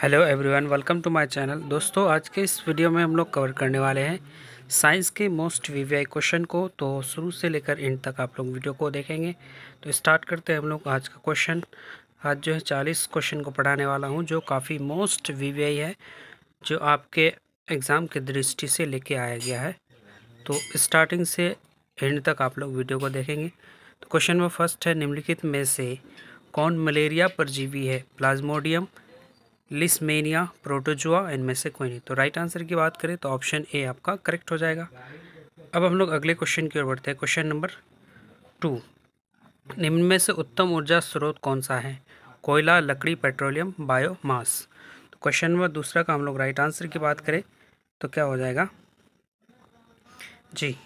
hello everyone welcome to my channel दोस्तों आज के इस वीडियो में हम लोग कवर करने वाले हैं साइंस के मोस्ट वीवीआई क्वेश्चन को तो शुरू से लेकर एंड तक आप लोग वीडियो को देखेंगे तो स्टार्ट करते हैं हम लोग आज का क्वेश्चन आज जो है चालीस क्वेश्चन को पढ़ाने वाला हूँ जो काफ़ी मोस्ट वी है जो आपके एग्ज़ाम के दृष्टि से लेके आया गया है तो स्टार्टिंग से एंड तक आप लोग वीडियो को देखेंगे तो क्वेश्चन में फर्स्ट है निम्नलिखित में से कौन मलेरिया परजीवी है प्लाज्मोडियम लिस्मेनिया प्रोटोजुआ इनमें से कोई नहीं तो राइट आंसर की बात करें तो ऑप्शन ए आपका करेक्ट हो जाएगा अब हम लोग अगले क्वेश्चन की ओर बढ़ते हैं क्वेश्चन नंबर टू निम्न में से उत्तम ऊर्जा स्रोत कौन सा है कोयला लकड़ी पेट्रोलियम बायोमास तो क्वेश्चन नंबर दूसरा का हम लोग राइट आंसर की बात करें तो क्या हो जाएगा जी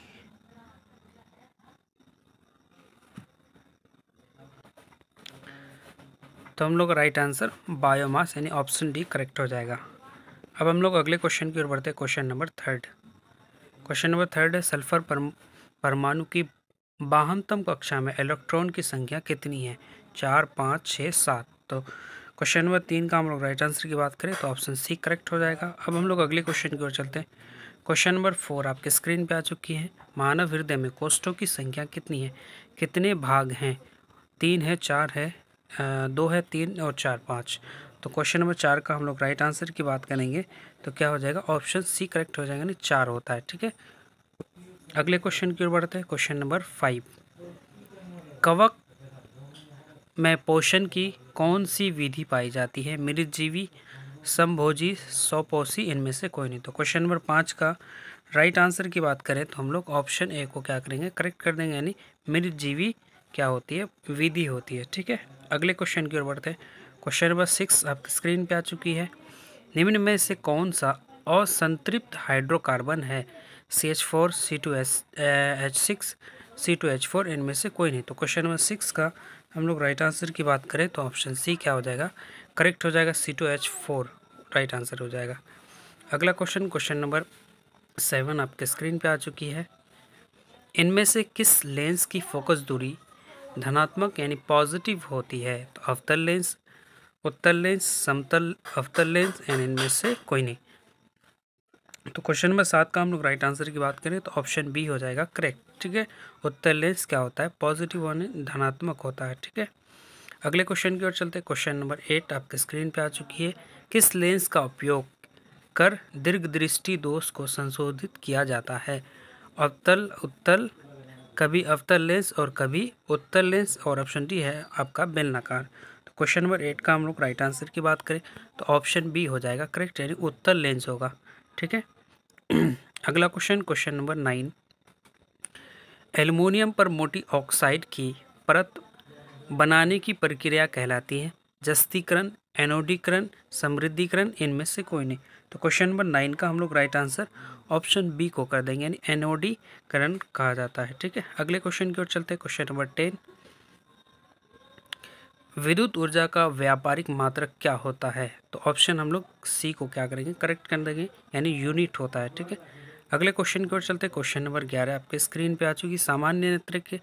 तो हम लोग राइट आंसर बायोमास यानी ऑप्शन डी करेक्ट हो जाएगा अब हम लोग अगले क्वेश्चन की ओर बढ़ते हैं question number third question number third है सल्फर परमाणु की बाहनतम कक्षा में इलेक्ट्रॉन की संख्या कितनी है चार पाँच छः सात तो क्वेश्चन नंबर तीन का हम लोग राइट आंसर की बात करें तो ऑप्शन सी करेक्ट हो जाएगा अब हम लोग अगले क्वेश्चन की ओर चलते हैं क्वेश्चन नंबर फोर आपके स्क्रीन पे आ चुकी है मानव हृदय में कोष्ठों की संख्या कितनी है कितने भाग हैं तीन है चार है दो है तीन और चार पाँच तो क्वेश्चन नंबर चार का हम लोग राइट आंसर की बात करेंगे तो क्या हो जाएगा ऑप्शन सी करेक्ट हो जाएगा यानी चार होता है ठीक है अगले क्वेश्चन की ओर बढ़ते हैं क्वेश्चन नंबर फाइव कवक में पोषण की कौन सी विधि पाई जाती है मृतजीवी समभोजी सौपोषी इनमें से कोई नहीं तो क्वेश्चन नंबर पाँच का राइट आंसर की बात करें तो हम लोग ऑप्शन ए को क्या करेंगे करेक्ट कर देंगे यानी मृतजीवी क्या होती है विधि होती है ठीक है अगले क्वेश्चन की ओर बढ़ते हैं क्वेश्चन नंबर सिक्स आपकी स्क्रीन पे आ चुकी है निम्न में से कौन सा असंतृप्त हाइड्रोकार्बन है C H four C two S H six C two H four इनमें से कोई नहीं तो क्वेश्चन नंबर सिक्स का हम लोग राइट आंसर की बात करें तो ऑप्शन सी क्या हो जाएगा करेक्ट हो जाएगा C two H four right answer हो जाएगा अगला क्वेश्चन क्वेश्चन नंबर सेवन आपके स्क्रीन पे आ चुकी है इनमें से किस लेंस की फोकस दूरी धनात्मक यानी पॉजिटिव होती है तो अवतल लेंस उत्तर लेंस समतल अवतल लेंस यानी इनमें से कोई नहीं तो क्वेश्चन नंबर सात का हम लोग राइट आंसर की बात करें तो ऑप्शन बी हो जाएगा करेक्ट ठीक है उत्तर लेंस क्या होता है पॉजिटिव यानी धनात्मक होता है ठीक है अगले क्वेश्चन की ओर चलते हैं क्वेश्चन नंबर एट आपके स्क्रीन पे आ चुकी है किस लेंस का उपयोग कर दीर्घ दृष्टि दोष को संशोधित किया जाता है अवतल उत्तल कभी अवतर लेंस और कभी उत्तर लेंस और ऑप्शन डी है आपका बेलनाकार तो क्वेश्चन नंबर एट का हम लोग राइट आंसर की बात करें तो ऑप्शन बी हो जाएगा करेक्ट यानी उत्तर लेंस होगा ठीक है अगला question question number nine aluminium पर मोटी ऑक्साइड की परत बनाने की प्रक्रिया कहलाती है जस्तीकरण एनोडीकरण समृद्धिकरण इनमें से कोई नहीं तो क्वेश्चन नंबर नाइन का हम लोग राइट आंसर ऑप्शन बी को कर देंगे यानी एनोडीकरण कहा जाता है ठीक है अगले क्वेश्चन की ओर चलते हैं क्वेश्चन नंबर टेन विद्युत ऊर्जा का व्यापारिक मात्रक क्या होता है तो ऑप्शन हम लोग सी को क्या करेंगे करेक्ट कर देंगे यानी यूनिट होता है ठीक है अगले क्वेश्चन की ओर चलते क्वेश्चन नंबर ग्यारह आपके स्क्रीन पे आ चुकी सामान्य नेत्र के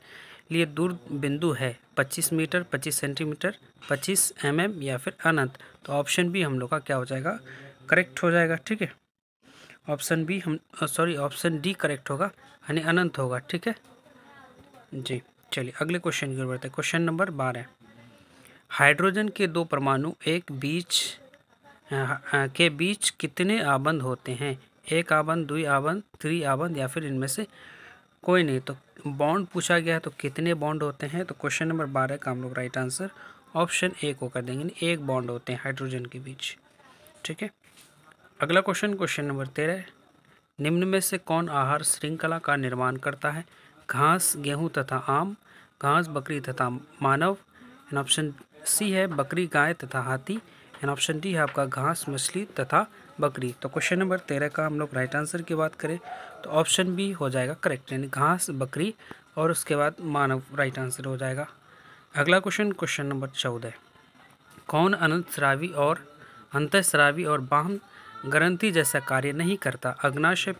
लिए दूर बिंदु है 25 मीटर 25 सेंटीमीटर 25 एम mm या फिर अनंत तो ऑप्शन बी हम लोग का क्या हो जाएगा करेक्ट हो जाएगा ठीक है ऑप्शन बी हम सॉरी ऑप्शन डी करेक्ट होगा यानी अनंत होगा ठीक है जी चलिए अगले क्वेश्चन की ओर बढ़ते हैं क्वेश्चन नंबर बारह हाइड्रोजन के दो परमाणु एक बीच के बीच कितने आबंध होते हैं एक आबंध दुई आबंध थ्री आबंध या फिर इनमें से कोई नहीं तो बॉन्ड पूछा गया है तो कितने बॉन्ड होते हैं तो क्वेश्चन नंबर बारह का हम लोग राइट आंसर ऑप्शन ए को कर देंगे एक बॉन्ड होते हैं हाइड्रोजन के बीच ठीक है अगला क्वेश्चन क्वेश्चन नंबर तेरह निम्न में से कौन आहार श्रृंखला का निर्माण करता है घास गेहूं तथा आम घास बकरी तथा मानव एंड ऑप्शन सी है बकरी गाय तथा हाथी एंड ऑप्शन डी है आपका घास मछली तथा बकरी तो क्वेश्चन नंबर तेरह का हम लोग राइट आंसर की बात करें तो ऑप्शन बी हो जाएगा करेक्ट यानी घास बकरी और उसके बाद मानव राइट आंसर हो जाएगा अगला क्वेश्चन क्वेश्चन नंबर चौदह कौन अनंत श्रावी और अंत श्रावी और बाहन ग्रंथि जैसा कार्य नहीं करता अग्नाशय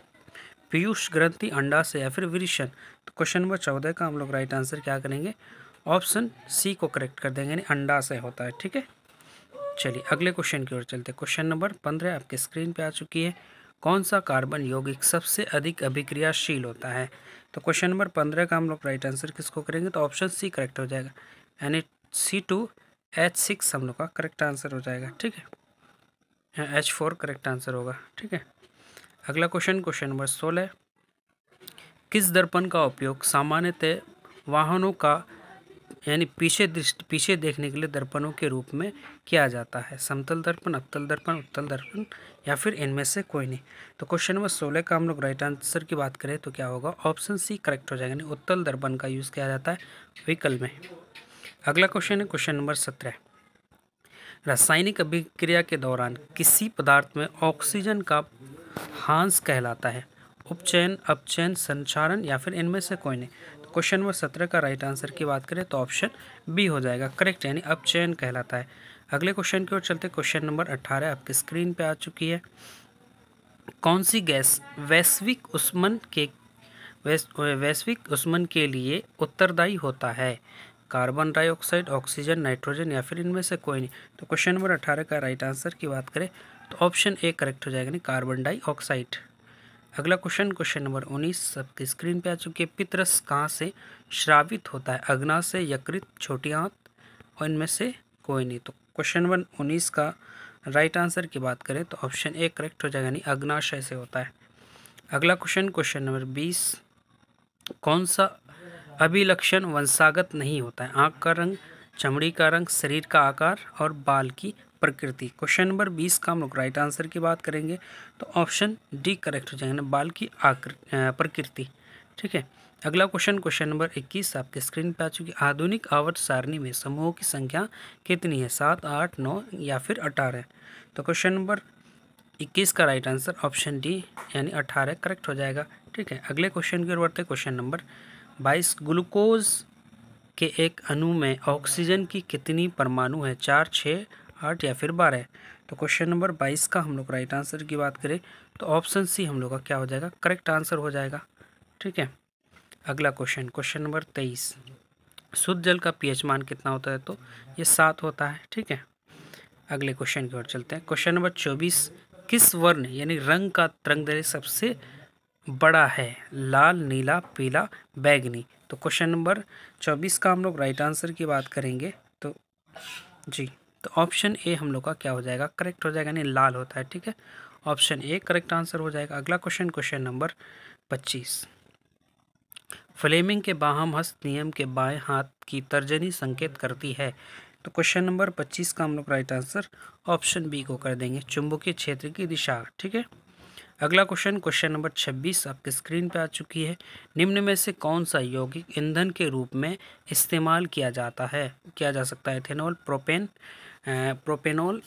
पीयूष ग्रंथि अंडाशय या फिर विरीशन तो क्वेश्चन नंबर चौदह का हम लोग राइट आंसर क्या करेंगे ऑप्शन सी को करेक्ट कर देंगे यानी अंडाशय होता है ठीक है चलिए अगले क्वेश्चन की ओर चलते हैं क्वेश्चन नंबर पंद्रह आपके स्क्रीन पे आ चुकी है कौन सा कार्बन यौगिक सबसे अधिक अभिक्रियाशील होता है तो क्वेश्चन नंबर पंद्रह का हम लोग राइट आंसर किसको करेंगे तो ऑप्शन सी करेक्ट हो जाएगा यानी सी टू एच सिक्स हम लोग का करेक्ट आंसर हो जाएगा ठीक है एच फोर करेक्ट आंसर होगा ठीक है अगला क्वेश्चन क्वेश्चन नंबर सोलह किस दर्पण का उपयोग सामान्यतः वाहनों का यानी पीछे दृष्टि पीछे देखने के लिए दर्पणों के रूप में किया जाता है समतल दर्पण अवतल दर्पण उत्तल दर्पण या फिर इनमें से कोई नहीं तो क्वेश्चन नंबर सोलह का हम लोग राइट आंसर की बात करें तो क्या होगा ऑप्शन सी करेक्ट हो जाएगा यानी उत्तल दर्पण का यूज़ किया जाता है व्हीकल में अगला क्वेश्चन है क्वेश्चन नंबर सत्रह रासायनिक अभिक्रिया के दौरान किसी पदार्थ में ऑक्सीजन का हांस कहलाता है उपचयन अपचयन संचारण या फिर इनमें से कोई नहीं क्वेश्चन नंबर सत्रह का राइट आंसर की बात करें तो ऑप्शन बी हो जाएगा करेक्ट यानी अब चयन कहलाता है अगले क्वेश्चन की ओर चलते क्वेश्चन नंबर अट्ठारह आपकी स्क्रीन पर आ चुकी है कौन सी गैस वैश्विक उस्मन के वैश्विक उस्मन के लिए उत्तरदायी होता है कार्बन डाइऑक्साइड ऑक्सीजन नाइट्रोजन या फिर इनमें से कोई नहीं तो क्वेश्चन नंबर अट्ठारह का राइट आंसर की बात करें तो ऑप्शन ए करेक्ट हो जाएगा नहीं कार्बन डाइऑक्साइड अगला क्वेश्चन क्वेश्चन नंबर उन्नीस सबकी स्क्रीन पे आ चुकी है पितरस कहाँ से श्रावित होता है अग्ना से यकृत छोटी आंत और इनमें से कोई नहीं तो क्वेश्चन नंबर उन्नीस का राइट आंसर की बात करें तो ऑप्शन ए करेक्ट हो जाएगा यानी अग्नाशय से होता है अगला क्वेश्चन क्वेश्चन नंबर बीस कौन सा अभिलक्षण वंशागत नहीं होता है आँख का रंग चमड़ी का रंग शरीर का आकार और बाल की प्रकृति क्वेश्चन नंबर बीस का हम लोग राइट आंसर की बात करेंगे तो ऑप्शन डी करेक्ट हो जाएंगे बाल की प्रकृति ठीक है अगला क्वेश्चन क्वेश्चन नंबर इक्कीस आपके स्क्रीन पे आ चुकी आधुनिक आवर्त सारणी में समूहों की संख्या कितनी है सात आठ नौ या फिर अठारह तो क्वेश्चन नंबर इक्कीस का राइट आंसर ऑप्शन डी यानी अठारह करेक्ट हो जाएगा ठीक है अगले क्वेश्चन की ओर बढ़ते क्वेश्चन नंबर बाईस ग्लूकोज के एक अणु में ऑक्सीजन की कितनी परमाणु है चार छः आठ या फिर बारह तो क्वेश्चन नंबर बाईस का हम लोग राइट आंसर की बात करें तो ऑप्शन सी हम लोग का क्या हो जाएगा करेक्ट आंसर हो जाएगा ठीक है अगला क्वेश्चन क्वेश्चन नंबर तेईस शुद्ध जल का पीएच मान कितना होता है तो ये सात होता है ठीक है अगले क्वेश्चन की ओर चलते हैं क्वेश्चन नंबर चौबीस किस वर्ण यानी रंग का तरंगदैर्य सबसे बड़ा है लाल नीला पीला बैगनी तो क्वेश्चन नंबर चौबीस का हम लोग राइट आंसर की बात करेंगे तो जी तो ऑप्शन ए हम लोग का क्या हो जाएगा करेक्ट हो जाएगा यानी लाल होता है ठीक है ऑप्शन ए करेक्ट आंसर हो जाएगा अगला क्वेश्चन क्वेश्चन नंबर पच्चीस फ्लेमिंग के बाहम हस्त नियम के बाएं हाथ की तर्जनी संकेत करती है तो क्वेश्चन नंबर पच्चीस का हम लोग राइट आंसर ऑप्शन बी को कर देंगे चुंबकीय क्षेत्र की दिशा ठीक है अगला क्वेश्चन क्वेश्चन नंबर छब्बीस आपके स्क्रीन पर आ चुकी है निम्न में से कौन सा यौगिक ईंधन के रूप में इस्तेमाल किया जाता है किया जा सकता है एथेनॉल प्रोपेन प्रोपेनॉल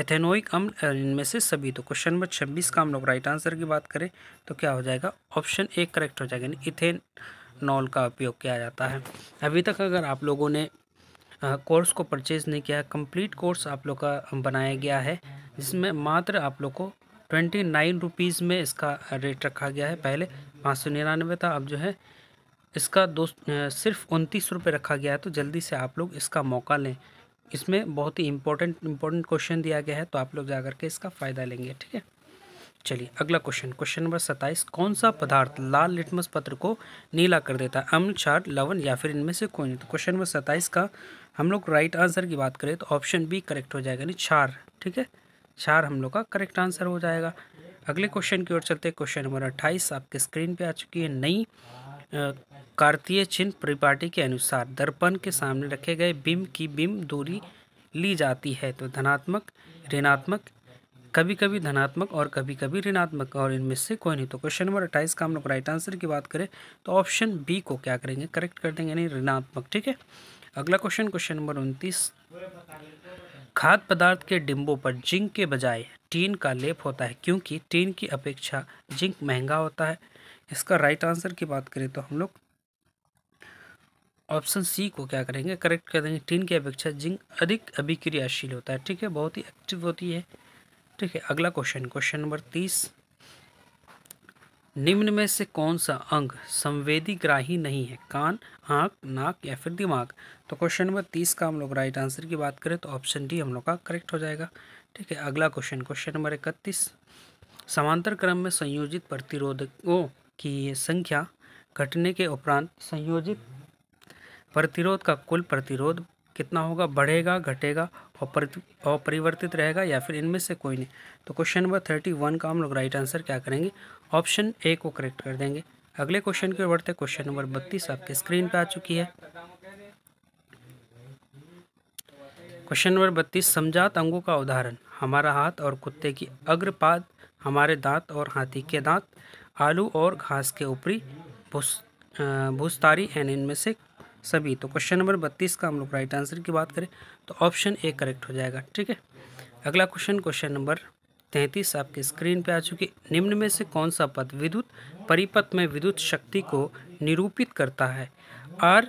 एथेनोइक अम्ल इनमें से सभी तो क्वेश्चन नंबर छब्बीस का हम लोग राइट आंसर की बात करें तो क्या हो जाएगा ऑप्शन ए करेक्ट हो जाएगा यानी इथेनॉल का उपयोग किया जाता है अभी तक अगर आप लोगों ने कोर्स को परचेज़ नहीं किया कंप्लीट कोर्स आप लोग का बनाया गया है जिसमें मात्र आप लोग को ट्वेंटी नाइन रुपीज़ में इसका रेट रखा गया है पहले पाँच सौ निन्यानवे था अब जो है इसका दो सिर्फ उनतीस रुपये रखा गया है तो जल्दी से आप लोग इसका मौका लें इसमें बहुत ही इम्पोर्टेंट इम्पोर्टेंट क्वेश्चन दिया गया है तो आप लोग जा करके इसका फ़ायदा लेंगे ठीक है चलिए अगला क्वेश्चन क्वेश्चन नंबर सत्ताईस कौन सा पदार्थ लाल लिटमस पत्र को नीला कर देता है अम्ल छाट लवन या फिर इनमें से कोई नहीं तो क्वेश्चन नंबर सत्ताईस का हम लोग राइट आंसर की बात करें तो ऑप्शन बी करेक्ट हो जाएगा यानी छार ठीक है चार हम लोग का करेक्ट आंसर हो जाएगा अगले क्वेश्चन की ओर चलते क्वेश्चन नंबर अट्ठाईस आपके स्क्रीन पे आ चुकी है नई कार्तीय चिन्ह परिपाटी के अनुसार दर्पण के सामने रखे गए बिम की बिम दूरी ली जाती है तो धनात्मक ऋणात्मक कभी कभी धनात्मक और कभी कभी ऋणात्मक और इनमें से कोई नहीं तो क्वेश्चन नंबर अट्ठाईस का हम लोग राइट आंसर की बात करें तो ऑप्शन बी को क्या करेंगे करेक्ट कर देंगे यानी ऋणात्मक ठीक है अगला क्वेश्चन क्वेश्चन नंबर उनतीस खाद्य पदार्थ के डिम्बों पर जिंक के बजाय टीन का लेप होता है क्योंकि टीन की अपेक्षा जिंक महंगा होता है इसका राइट आंसर की बात करें तो हम लोग ऑप्शन सी को क्या करेंगे करेक्ट कर देंगे टीन की अपेक्षा जिंक अधिक अभिक्रियाशील होता है ठीक है बहुत ही एक्टिव होती है ठीक है अगला क्वेश्चन क्वेश्चन नंबर तीस निम्न में से कौन सा अंग संवेदी ग्राही नहीं है कान आँख नाक या फिर दिमाग तो क्वेश्चन नंबर तीस का हम लोग राइट आंसर की बात करें तो ऑप्शन डी हम लोग का करेक्ट हो जाएगा ठीक है अगला क्वेश्चन क्वेश्चन नंबर इकतीस समांतर क्रम में संयोजित प्रतिरोधकों की संख्या घटने के उपरांत संयोजित प्रतिरोध का कुल प्रतिरोध कितना होगा बढ़ेगा घटेगा अपरिवर्तित रहेगा या फिर इनमें से कोई नहीं तो क्वेश्चन नंबर थर्टी वन का हम लोग राइट आंसर क्या करेंगे ऑप्शन ए को करेक्ट कर देंगे अगले क्वेश्चन की ओर बढ़ते क्वेश्चन नंबर बत्तीस आपके स्क्रीन पर आ चुकी है क्वेश्चन नंबर बत्तीस समझात अंगों का उदाहरण हमारा हाथ और कुत्ते की अग्रपाद हमारे दांत और हाथी के दांत आलू और घास के ऊपरी भूस भूस्तारी एन इनमें से सभी तो क्वेश्चन नंबर बत्तीस का हम लोग राइट आंसर की बात करें तो ऑप्शन ए करेक्ट हो जाएगा ठीक है अगला क्वेश्चन क्वेश्चन नंबर तैंतीस आपके स्क्रीन पे आ चुकी निम्न में से कौन सा पद विद्युत परिपथ में विद्युत शक्ति को निरूपित करता है आर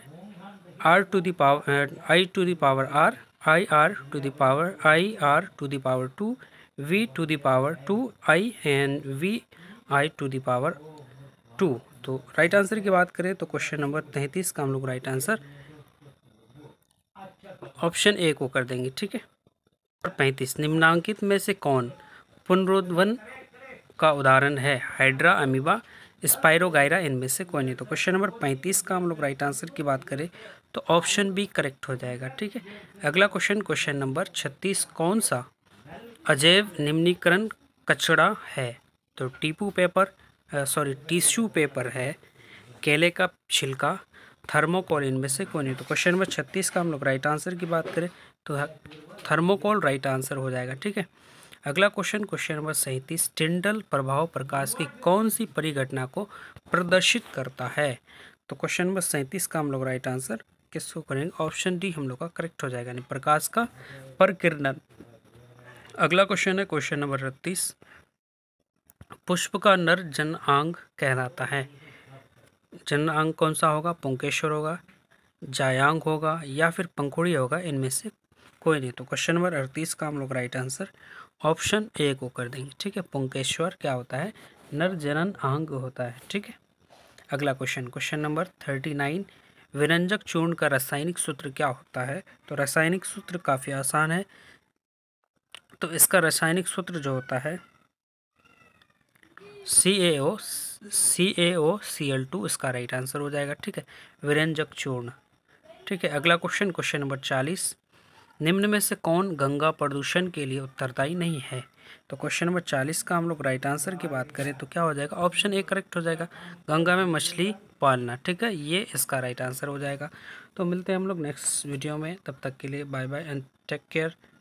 आर टू दावर आई टू दावर आर आई आर टू दावर आई आर टू दावर टू वी टू दावर two I N V I two दावर टू तो राइट आंसर की बात करें तो क्वेश्चन नंबर तैंतीस का हम लोग राइट आंसर ऑप्शन ए को कर देंगे ठीक है और पैंतीस निम्नांकित में से कौन पुनरोधवन का उदाहरण है हाइड्रा अमीबा स्पायरोगायरा इनमें से कोई नहीं तो क्वेश्चन नंबर पैंतीस का हम लोग राइट आंसर की बात करें तो ऑप्शन बी करेक्ट हो जाएगा ठीक है अगला क्वेश्चन क्वेश्चन नंबर छत्तीस कौन सा अजैव निम्नीकरण कचड़ा है तो टीपू पेपर सॉरी टिश्यू पेपर है केले का छिलका थर्मोकोल इनमें से कोई नहीं तो क्वेश्चन नंबर छत्तीस का हम लोग राइट आंसर की बात करें तो थर्मोकोल राइट आंसर हो जाएगा ठीक है अगला क्वेश्चन क्वेश्चन नंबर सैंतीस टिंडल प्रभाव प्रकाश की कौन सी परिघटना को प्रदर्शित करता है तो क्वेश्चन नंबर सैंतीस का हम लोग राइट आंसर किसको करेंगे ऑप्शन डी हम लोग का करेक्ट हो जाएगा यानी प्रकाश का परकिरणन अगला क्वेश्चन है क्वेश्चन नंबर अड़तीस पुष्प का नर जन आंग कहलाता है जन आंग कौन सा होगा पुंकेश्वर होगा जायांग होगा या फिर पंखुड़ी होगा इनमें से कोई नहीं तो क्वेश्चन नंबर अड़तीस का हम लोग राइट आंसर ऑप्शन ए को कर देंगे ठीक है पुंकेश्वर क्या होता है नर जनन अंग होता है ठीक है अगला question question number thirty nine विरंजक चूर्ण का रासायनिक सूत्र क्या होता है तो रासायनिक सूत्र काफ़ी आसान है तो इसका रासायनिक सूत्र जो होता है C A O C A O C L two इसका राइट आंसर हो जाएगा ठीक है विरंजक चूर्ण ठीक है अगला क्वेश्चन क्वेश्चन नंबर चालीस निम्न में से कौन गंगा प्रदूषण के लिए उत्तरदायी नहीं है तो क्वेश्चन नंबर चालीस का हम लोग राइट आंसर की बात करें तो क्या हो जाएगा ऑप्शन ए करेक्ट हो जाएगा गंगा में मछली पालना ठीक है ये इसका राइट आंसर हो जाएगा तो मिलते हैं हम लोग नेक्स्ट वीडियो में तब तक के लिए bye bye and take care